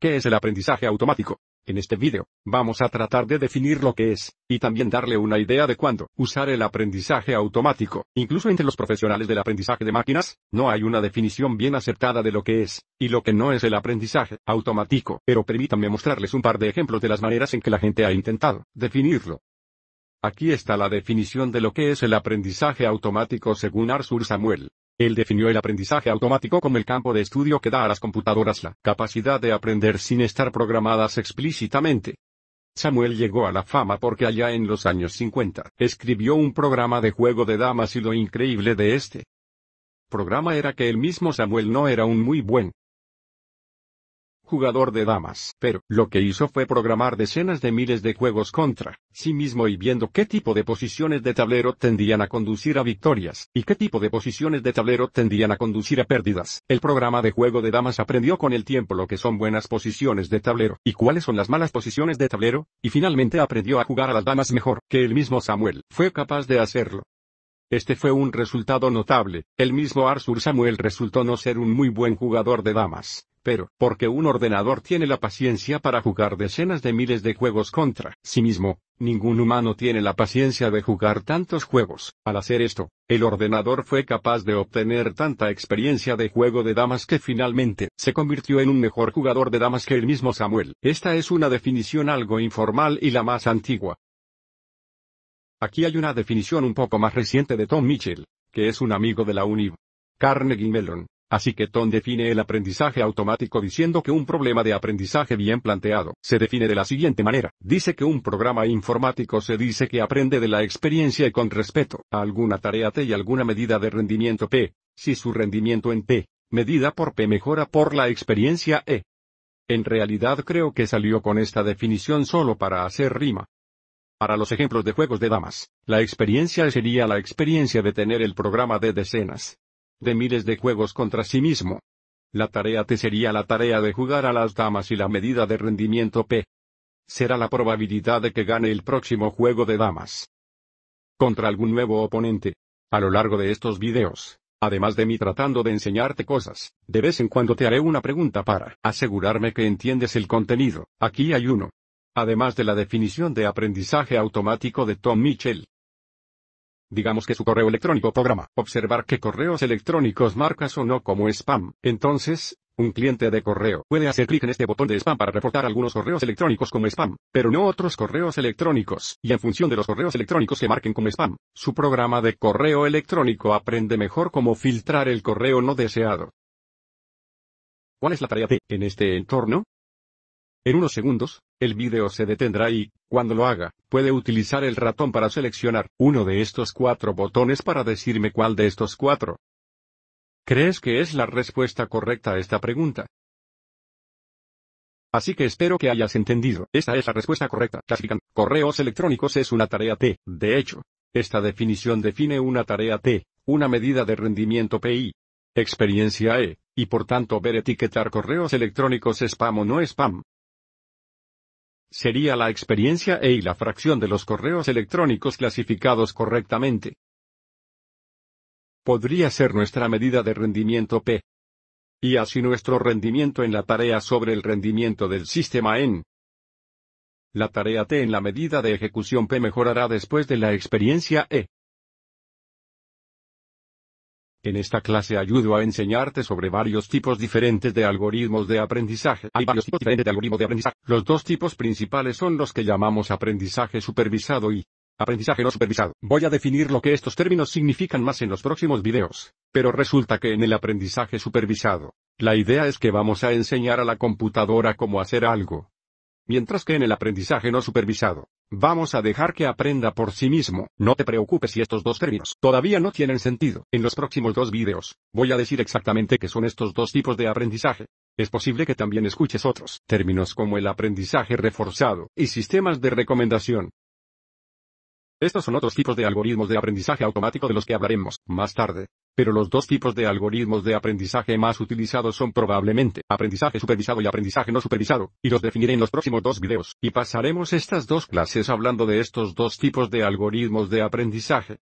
¿Qué es el aprendizaje automático? En este vídeo, vamos a tratar de definir lo que es, y también darle una idea de cuándo usar el aprendizaje automático. Incluso entre los profesionales del aprendizaje de máquinas, no hay una definición bien acertada de lo que es, y lo que no es el aprendizaje automático. Pero permítanme mostrarles un par de ejemplos de las maneras en que la gente ha intentado definirlo. Aquí está la definición de lo que es el aprendizaje automático según Arthur Samuel. Él definió el aprendizaje automático como el campo de estudio que da a las computadoras la capacidad de aprender sin estar programadas explícitamente. Samuel llegó a la fama porque allá en los años 50 escribió un programa de juego de damas y lo increíble de este programa era que el mismo Samuel no era un muy buen jugador de damas. Pero, lo que hizo fue programar decenas de miles de juegos contra sí mismo y viendo qué tipo de posiciones de tablero tendían a conducir a victorias, y qué tipo de posiciones de tablero tendían a conducir a pérdidas. El programa de juego de damas aprendió con el tiempo lo que son buenas posiciones de tablero, y cuáles son las malas posiciones de tablero, y finalmente aprendió a jugar a las damas mejor que el mismo Samuel fue capaz de hacerlo. Este fue un resultado notable, el mismo Arthur Samuel resultó no ser un muy buen jugador de damas, pero porque un ordenador tiene la paciencia para jugar decenas de miles de juegos contra sí mismo, ningún humano tiene la paciencia de jugar tantos juegos. Al hacer esto, el ordenador fue capaz de obtener tanta experiencia de juego de damas que finalmente se convirtió en un mejor jugador de damas que el mismo Samuel. Esta es una definición algo informal y la más antigua. Aquí hay una definición un poco más reciente de Tom Mitchell, que es un amigo de la UNIV. Carnegie Mellon, Así que Tom define el aprendizaje automático diciendo que un problema de aprendizaje bien planteado se define de la siguiente manera. Dice que un programa informático se dice que aprende de la experiencia y con respeto a alguna tarea T y alguna medida de rendimiento P, si su rendimiento en P, medida por P mejora por la experiencia E. En realidad creo que salió con esta definición solo para hacer rima. Para los ejemplos de juegos de damas, la experiencia sería la experiencia de tener el programa de decenas de miles de juegos contra sí mismo. La tarea T sería la tarea de jugar a las damas y la medida de rendimiento P será la probabilidad de que gane el próximo juego de damas contra algún nuevo oponente. A lo largo de estos videos, además de mí tratando de enseñarte cosas, de vez en cuando te haré una pregunta para asegurarme que entiendes el contenido. Aquí hay uno. Además de la definición de aprendizaje automático de Tom Mitchell, digamos que su correo electrónico programa, observar qué correos electrónicos marcas o no como spam, entonces, un cliente de correo puede hacer clic en este botón de spam para reportar algunos correos electrónicos como spam, pero no otros correos electrónicos, y en función de los correos electrónicos que marquen como spam, su programa de correo electrónico aprende mejor cómo filtrar el correo no deseado. ¿Cuál es la tarea de, en este entorno? En unos segundos, el vídeo se detendrá y, cuando lo haga, puede utilizar el ratón para seleccionar uno de estos cuatro botones para decirme cuál de estos cuatro. ¿Crees que es la respuesta correcta a esta pregunta? Así que espero que hayas entendido. Esta es la respuesta correcta. Clasifican correos electrónicos es una tarea T. De hecho, esta definición define una tarea T, una medida de rendimiento PI. Experiencia E, y por tanto ver etiquetar correos electrónicos spam o no spam sería la experiencia e y la fracción de los correos electrónicos clasificados correctamente. Podría ser nuestra medida de rendimiento P. Y así nuestro rendimiento en la tarea sobre el rendimiento del sistema N. La tarea T en la medida de ejecución P mejorará después de la experiencia E. En esta clase ayudo a enseñarte sobre varios tipos diferentes de algoritmos de aprendizaje. Hay varios tipos diferentes de algoritmos de aprendizaje. Los dos tipos principales son los que llamamos aprendizaje supervisado y aprendizaje no supervisado. Voy a definir lo que estos términos significan más en los próximos videos, pero resulta que en el aprendizaje supervisado, la idea es que vamos a enseñar a la computadora cómo hacer algo. Mientras que en el aprendizaje no supervisado, Vamos a dejar que aprenda por sí mismo, no te preocupes si estos dos términos todavía no tienen sentido. En los próximos dos videos, voy a decir exactamente qué son estos dos tipos de aprendizaje. Es posible que también escuches otros términos como el aprendizaje reforzado y sistemas de recomendación. Estos son otros tipos de algoritmos de aprendizaje automático de los que hablaremos más tarde. Pero los dos tipos de algoritmos de aprendizaje más utilizados son probablemente aprendizaje supervisado y aprendizaje no supervisado, y los definiré en los próximos dos videos, y pasaremos estas dos clases hablando de estos dos tipos de algoritmos de aprendizaje.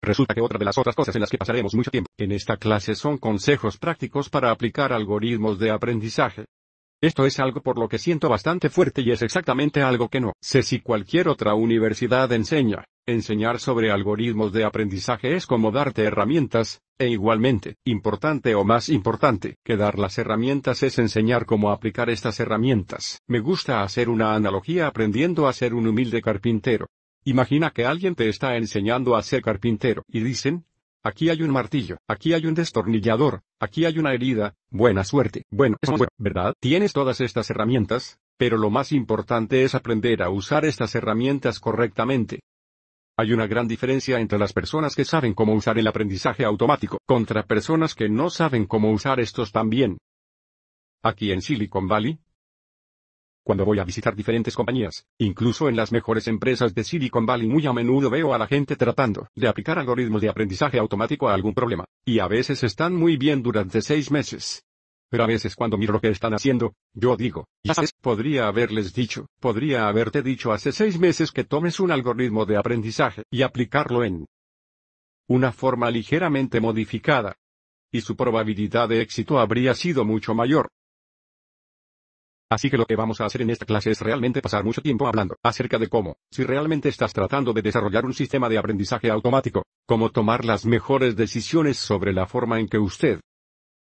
Resulta que otra de las otras cosas en las que pasaremos mucho tiempo en esta clase son consejos prácticos para aplicar algoritmos de aprendizaje. Esto es algo por lo que siento bastante fuerte y es exactamente algo que no sé si cualquier otra universidad enseña. Enseñar sobre algoritmos de aprendizaje es como darte herramientas, e igualmente, importante o más importante que dar las herramientas es enseñar cómo aplicar estas herramientas. Me gusta hacer una analogía aprendiendo a ser un humilde carpintero. Imagina que alguien te está enseñando a ser carpintero y dicen, aquí hay un martillo, aquí hay un destornillador, aquí hay una herida, buena suerte. Bueno, es bueno, ¿verdad? Tienes todas estas herramientas, pero lo más importante es aprender a usar estas herramientas correctamente. Hay una gran diferencia entre las personas que saben cómo usar el aprendizaje automático contra personas que no saben cómo usar estos también. Aquí en Silicon Valley, cuando voy a visitar diferentes compañías, incluso en las mejores empresas de Silicon Valley muy a menudo veo a la gente tratando de aplicar algoritmos de aprendizaje automático a algún problema, y a veces están muy bien durante seis meses, pero a veces cuando miro lo que están haciendo, yo digo, ya sabes, podría haberles dicho, podría haberte dicho hace seis meses que tomes un algoritmo de aprendizaje y aplicarlo en una forma ligeramente modificada. Y su probabilidad de éxito habría sido mucho mayor. Así que lo que vamos a hacer en esta clase es realmente pasar mucho tiempo hablando acerca de cómo, si realmente estás tratando de desarrollar un sistema de aprendizaje automático, cómo tomar las mejores decisiones sobre la forma en que usted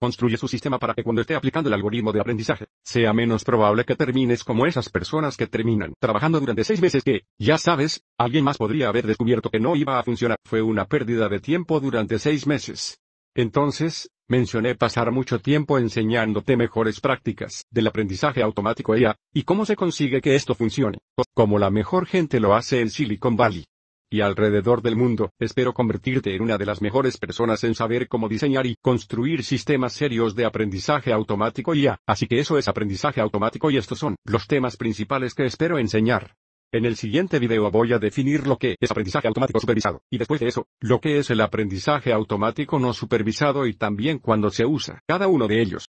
Construye su sistema para que cuando esté aplicando el algoritmo de aprendizaje, sea menos probable que termines como esas personas que terminan trabajando durante seis meses que, ya sabes, alguien más podría haber descubierto que no iba a funcionar. Fue una pérdida de tiempo durante seis meses. Entonces, mencioné pasar mucho tiempo enseñándote mejores prácticas del aprendizaje automático IA, e y cómo se consigue que esto funcione, como la mejor gente lo hace en Silicon Valley y alrededor del mundo. Espero convertirte en una de las mejores personas en saber cómo diseñar y construir sistemas serios de aprendizaje automático ya. Así que eso es aprendizaje automático y estos son los temas principales que espero enseñar. En el siguiente video voy a definir lo que es aprendizaje automático supervisado, y después de eso, lo que es el aprendizaje automático no supervisado y también cuando se usa cada uno de ellos.